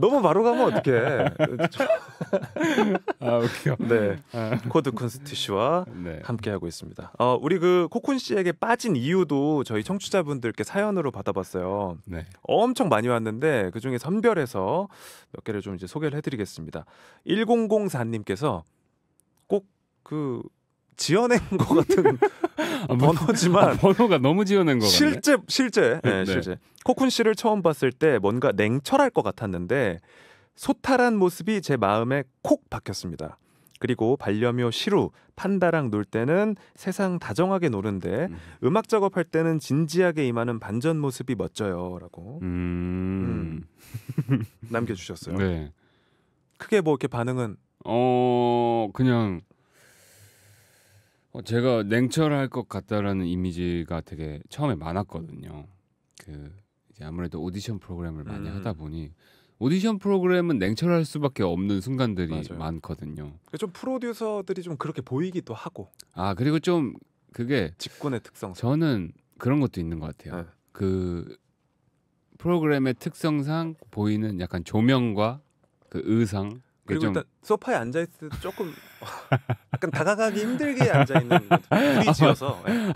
너무 바로 가면 어떡해. 아, 웃겨. 네. 아. 코드 콘스트 씨와 네. 함께 하고 있습니다. 어, 우리 그 코쿤 씨에게 빠진 이유도 저희 청취자분들께 사연으로 받아봤어요. 네. 엄청 많이 왔는데 그중에 선별해서 몇 개를 좀 이제 소개를 해 드리겠습니다. 1004님께서 꼭그 지어낸 것 같은 아, 번호지만 아, 번호가 너무 지어낸 것 실제 같네. 실제 네, 네. 실제 코쿤 씨를 처음 봤을 때 뭔가 냉철할 것 같았는데 소탈한 모습이 제 마음에 콕 박혔습니다. 그리고 반려묘 시루 판다랑 놀 때는 세상 다정하게 노는데 음. 악 작업할 때는 진지하게 임하는 반전 모습이 멋져요라고 음... 음. 남겨주셨어요. 네. 크게 뭐 이렇게 반응은 어 그냥 어, 제가 냉철할 것 같다라는 이미지가 되게 처음에 많았거든요. 그 이제 아무래도 오디션 프로그램을 많이 음. 하다 보니 오디션 프로그램은 냉철할 수밖에 없는 순간들이 맞아요. 많거든요. 그러니까 좀 프로듀서들이 좀 그렇게 보이기도 하고. 아 그리고 좀 그게 직군의 특성. 저는 그런 것도 있는 것 같아요. 네. 그 프로그램의 특성상 보이는 약간 조명과 그 의상 그리고 일단 소파에 앉아 있을 때 조금 약간 다가가기 힘들게 앉아 있는 둘이 지어서. 예.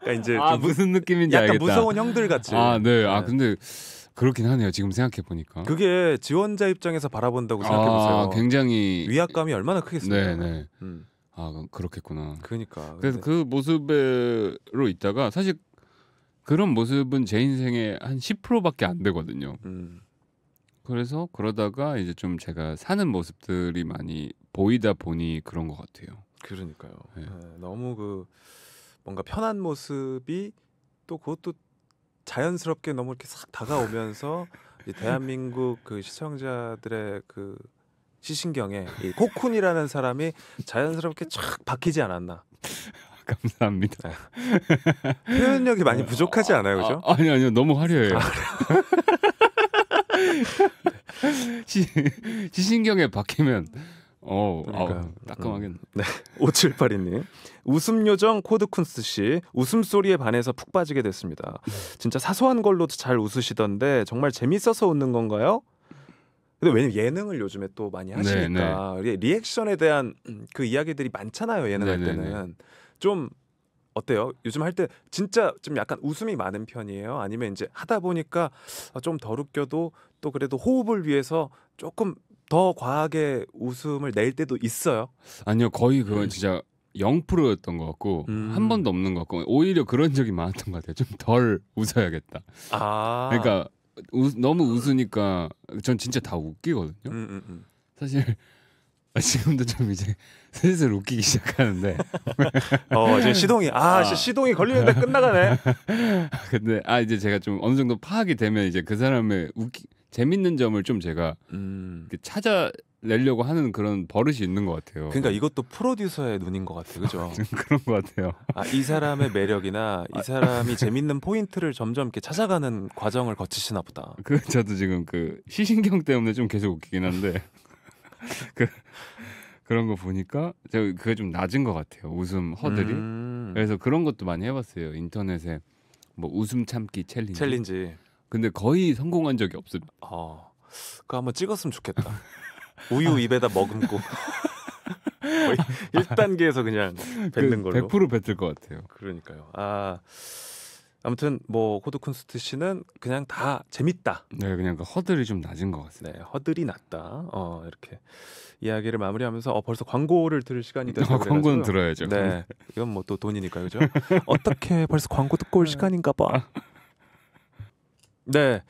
그러니까 이제 아, 무슨 느낌인지 약간 알겠다. 무서운 형들 같이. 아 네. 네. 아 예. 근데 그렇긴 하네요. 지금 생각해 보니까. 그게 지원자 입장에서 바라본다고 생각해 보세요. 아, 굉장히 위압감이 얼마나 크겠습니까? 네네. 네. 음. 아 그렇겠구나. 그러니까. 그래서 그 모습으로 있다가 사실 그런 모습은 제 인생의 한 10%밖에 안 되거든요. 음. 그래서 그러다가 이제 좀 제가 사는 모습들이 많이 보이다 보니 그런 것 같아요. 그러니까요. 네. 네, 너무 그 뭔가 편한 모습이 또 그것도 자연스럽게 너무 이렇게 싹 다가오면서 대한민국 그 시청자들의 그 시신경에 이 코쿤이라는 사람이 자연스럽게 쫙 박히지 않았나. 감사합니다. 네. 표현력이 많이 부족하지 않아요, 그죠? 아, 아니, 아니요 너무 화려해요. 아, 시, 시신경에 박히면 어, 그러니까. 아우, 따끔하겠네. 음. 네. 5782님. 웃음 요정 코드쿤스 씨 웃음소리에 반해서 푹 빠지게 됐습니다. 진짜 사소한 걸로도 잘 웃으시던데 정말 재밌어서 웃는 건가요? 근데 왜냐면 예능을 요즘에 또 많이 네, 하시니까 네, 네. 리액션에 대한 그 이야기들이 많잖아요. 예능할 네, 네, 네. 때는. 좀 어때요? 요즘 할 때 진짜 좀 약간 웃음이 많은 편이에요? 아니면 이제 하다 보니까 어, 좀덜 웃겨도 또 그래도 호흡을 위해서 조금 더 과하게 웃음을 낼 때도 있어요? 아니요, 거의 그건 음. 진짜 0%였던 것 같고 음. 한 번도 없는 것 같고 오히려 그런 적이 많았던 것 같아요. 좀 덜 웃어야겠다. 아. 그러니까 우, 너무 웃으니까 전 진짜 다 웃기거든요. 음, 음, 음. 사실 아, 지금도 좀 이제 슬슬 웃기기 시작하는데. 어 이제 시동이 아, 아. 시동이 걸리는데 끝나가네. 근데 아 이제 제가 좀 어느 정도 파악이 되면 이제 그 사람의 웃기 재밌는 점을 좀 제가 음. 찾아 내려고 하는 그런 버릇이 있는 것 같아요. 그러니까 이것도 프로듀서의 눈인 것 같아요. 그죠? 그런 것 같아요. 아, 이 사람의 매력이나 이 아. 사람이 재밌는 포인트를 점점 이렇게 찾아가는 과정을 거치시나 보다. 그 저도 지금 그 시신경 때문에 좀 계속 웃기긴 한데 그, 그런 거 보니까 제가 그게 좀 낮은 것 같아요. 웃음 허들이. 음. 그래서 그런 것도 많이 해봤어요. 인터넷에 뭐 웃음 참기 챌린지. 챌린지. 근데 거의 성공한 적이 없어요. 어, 아, 그거 한번 찍었으면 좋겠다. 우유 입에다 머금고. 거의 1단계에서 그냥 그 뱉는 그 걸로. 100% 뱉을 것 같아요. 그러니까요. 아. 아무튼 뭐 호드콘스트 씨는 그냥 다 재밌다. 네, 그냥 그 허들이 좀 낮은 것 같습니다. 네, 허들이 낮다. 어, 이렇게 이야기를 마무리하면서 어, 벌써 광고를 들을 시간이 됐어요. 광고는 들어야죠. 네, 이건 뭐 또 돈이니까 그죠? 어떻게 벌써 광고 듣고 올 시간인가 봐. 네.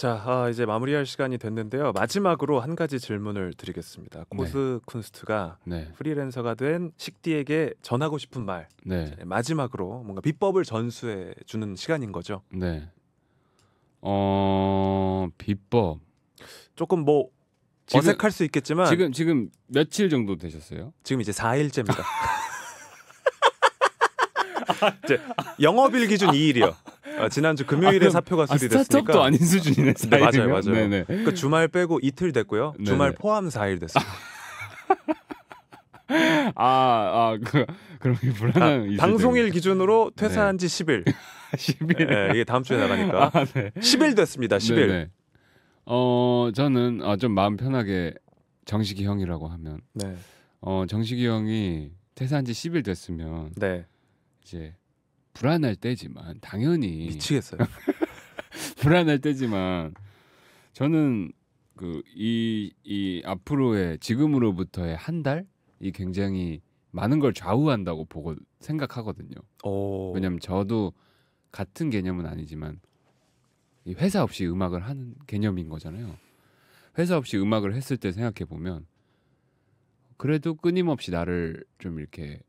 자, 아, 이제 마무리할 시간이 됐는데요. 마지막으로 한 가지 질문을 드리겠습니다. 네. 코스 쿤스트가 네. 프리랜서가 된 식디에게 전하고 싶은 말. 네. 마지막으로 뭔가 비법을 전수해 주는 시간인 거죠. 네. 어, 비법. 조금 뭐 지금, 어색할 수 있겠지만 지금 지금 며칠 정도 되셨어요? 지금 이제 4일째입니다. 이제 영업일 기준 2일이요. 아, 지난주 금요일에 아, 사표가 수리됐으니까 아, 아닌 수준이네. 네, 맞아요, 맞아요. 네네. 그 주말 빼고 이틀 됐고요. 네네. 주말 포함 4일 됐어요. 아, 아, 그, 그런 불안한. 아, 방송일 기준으로 퇴사한 네. 지 네. 10일. 10일. 네, 이게 다음 주에 나가니까. 아, 네. 10일 됐습니다. 10일. 네네. 어, 저는 어, 좀 마음 편하게 정식이 형이라고 하면. 네. 어, 정식이 형이 퇴사한 지 10일 됐으면. 네. 이제 불안할 때지만 당연히 미치겠어요. 불안할 때지만 저는 그이이 이 앞으로의 지금으로부터의 한 달이 굉장히 많은 걸 좌우한다고 보고 생각하거든요. 오. 왜냐면 저도 같은 개념은 아니지만 이 회사 없이 음악을 하는 개념인 거잖아요. 회사 없이 음악을 했을 때 생각해 보면 그래도 끊임없이 나를 좀 이렇게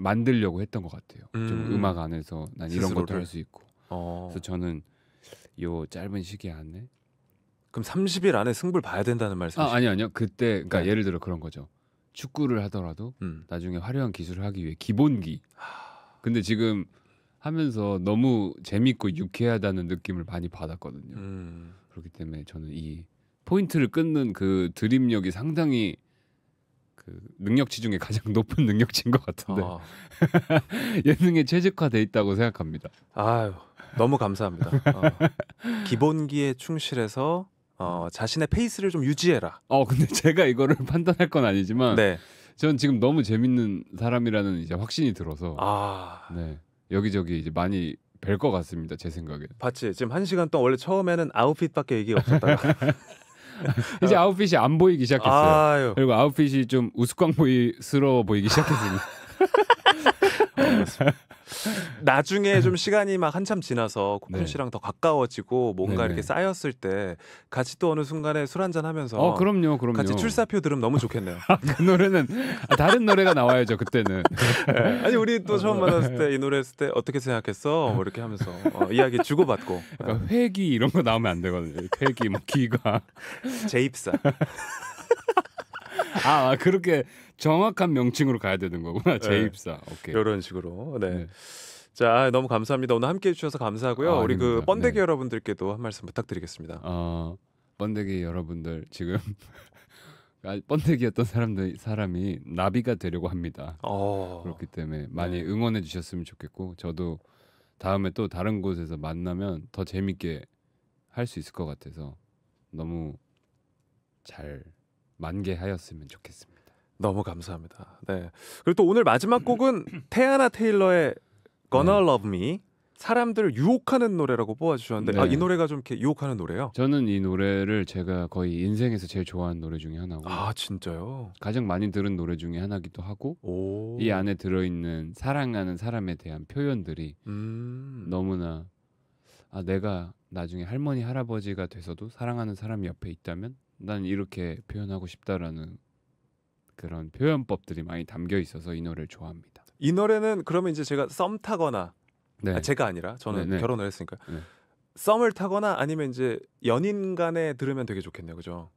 만들려고 했던 것 같아요. 음. 좀 음악 안에서 난 이런 것도 할 수 있고. 어. 그래서 저는 요 짧은 시기 안에 그럼 30일 안에 승부를 봐야 된다는 말씀이 아, 아니 아니요. 그때 그러니까 네. 예를 들어 그런 거죠. 축구를 하더라도 음. 나중에 화려한 기술을 하기 위해 기본기. 근데 지금 하면서 너무 재밌고 유쾌하다는 느낌을 많이 받았거든요. 음. 그렇기 때문에 저는 이 포인트를 끊는 그 드립력이 상당히 그 능력치 중에 가장 높은 능력치인 것 같은데 아. 예능에 최적화돼 있다고 생각합니다. 아유 너무 감사합니다. 어, 기본기에 충실해서 어, 자신의 페이스를 좀 유지해라. 어 근데 제가 이거를 판단할 건 아니지만 네. 전 지금 너무 재밌는 사람이라는 이제 확신이 들어서 아. 네 여기저기 이제 많이 뵐 것 같습니다 제 생각에. 봤지 지금 한 시간 동안 원래 처음에는 아웃핏밖에 얘기 없었다가. 이제 아웃핏이 안 보이기 시작했어요. 아유. 그리고 아웃핏이 좀 우스꽝 보이스러워 보이기 시작했습니다. 나중에 좀 시간이 막 한참 지나서 코쿤 네. 씨랑 더 가까워지고 뭔가 네네. 이렇게 쌓였을 때 같이 또 어느 순간에 술 한잔 하면서 어 그럼요 그럼요 같이 출사표 들으면 너무 좋겠네요. 아, 그 노래는 다른 노래가 나와야죠 그때는. 네. 아니 우리 또 처음 어. 만났을 때 이 노래 했을 때 어떻게 생각했어? 뭐 이렇게 하면서 어, 이야기 주고받고 그러니까 네. 회기 이런 거 나오면 안 되거든요. 회기 뭐 기가 제입사아 아, 그렇게 정확한 명칭으로 가야 되는 거구나. 네. 재입사. 네. 오케이. 이런 식으로. 네. 네. 자, 아, 너무 감사합니다. 오늘 함께 해주셔서 감사하고요. 아, 우리 그 아닙니다. 그 번데기 네. 여러분들께도 한 말씀 부탁드리겠습니다. 어, 번데기 여러분들 지금 아, 번데기였던 사람들 사람이 나비가 되려고 합니다. 어. 그렇기 때문에 많이 네. 응원해 주셨으면 좋겠고 저도 다음에 또 다른 곳에서 만나면 더 재밌게 할 수 있을 것 같아서 너무 잘 만개하였으면 좋겠습니다. 너무 감사합니다. 네. 그리고 또 오늘 마지막 곡은 태아나 테일러의 Gonna 네. Love Me 사람들을 유혹하는 노래라고 뽑아주셨는데 아, 네. 아, 이 노래가 좀 이렇게 유혹하는 노래요? 저는 이 노래를 제가 거의 인생에서 제일 좋아하는 노래 중에 하나고 아 진짜요? 가장 많이 들은 노래 중에 하나기도 하고 오. 이 안에 들어있는 사랑하는 사람에 대한 표현들이 음. 너무나 아 내가 나중에 할머니 할아버지가 돼서도 사랑하는 사람이 옆에 있다면 난 이렇게 표현하고 싶다라는 그런 표현법들이 많이 담겨 있어서 이 노래를 좋아합니다. 이 노래는 그러면 이제 제가 썸 타거나 아, 네. 아, 제가 아니라 저는 네네. 네. 결혼을 했으니까 네. 썸을 타거나 아니면 이제 연인 간에 들으면 되게 좋겠네요, 그죠?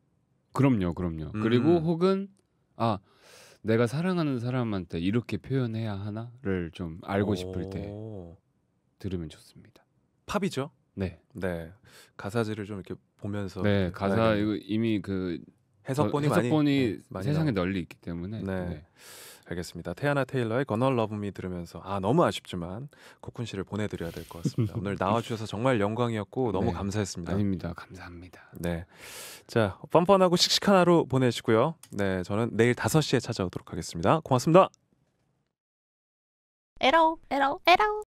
그럼요, 그럼요. 음. 그리고 혹은 아 내가 사랑하는 사람한테 이렇게 표현해야 하나를 좀 알고 오. 싶을 때 들으면 좋습니다. 팝이죠? 네. 네. 가사지를 좀 이렇게 보면서 네, 가사 이미 그 해석본이, 어, 해석본이 네, 많이, 세상에 많이 널리 있기 때문에 네. 네. 알겠습니다. 태아나 테일러의 건널 러브미 들으면서 아 너무 아쉽지만 코쿤 씨를 보내드려야 될 것 같습니다. 오늘 나와주셔서 정말 영광이었고 네. 너무 감사했습니다. 아닙니다. 감사합니다. 네, 자 뻔뻔하고 씩씩한 하루 보내시고요. 네, 저는 내일 5 시에 찾아오도록 하겠습니다. 고맙습니다. 에러 에러 에러